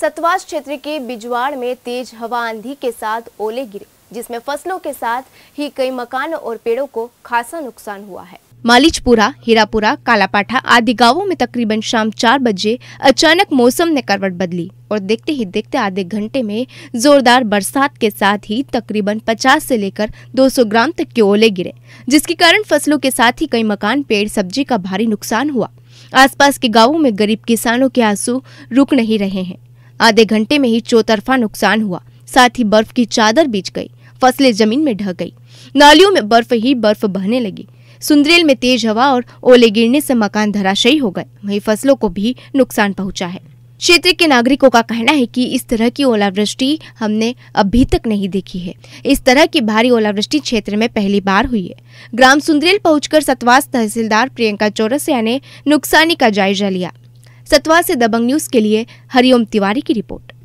सतवास क्षेत्र के बिजवाड़ में तेज हवा आंधी के साथ ओले गिरे जिसमें फसलों के साथ ही कई मकानों और पेड़ों को खासा नुकसान हुआ है मालिचपुरा हीरापुरा कालापाठा आदि गांवों में तकरीबन शाम चार बजे अचानक मौसम ने करवट बदली और देखते ही देखते आधे घंटे में जोरदार बरसात के साथ ही तकरीबन 50 से लेकर 200 ग्राम तक के ओले गिरे जिसके कारण फसलों के साथ ही कई मकान पेड़ सब्जी का भारी नुकसान हुआ आसपास के गांवों में गरीब किसानों के आंसू रुक नहीं रहे हैं आधे घंटे में ही चौतरफा नुकसान हुआ साथ ही बर्फ की चादर बीच गई फसलें जमीन में ढह गई नालियों में बर्फ ही बर्फ बहने लगी सुंदरेल में तेज हवा और ओले गिरने से मकान धराशयी हो गए वही फसलों को भी नुकसान पहुंचा है क्षेत्र के नागरिकों का कहना है कि इस तरह की ओलावृष्टि हमने अभी तक नहीं देखी है इस तरह की भारी ओलावृष्टि क्षेत्र में पहली बार हुई है ग्राम सुंदरेल पहुंचकर सतवास तहसीलदार प्रियंका चौरसिया ने नुकसानी का जायजा लिया सतवा से दबंग न्यूज के लिए हरिओम तिवारी की रिपोर्ट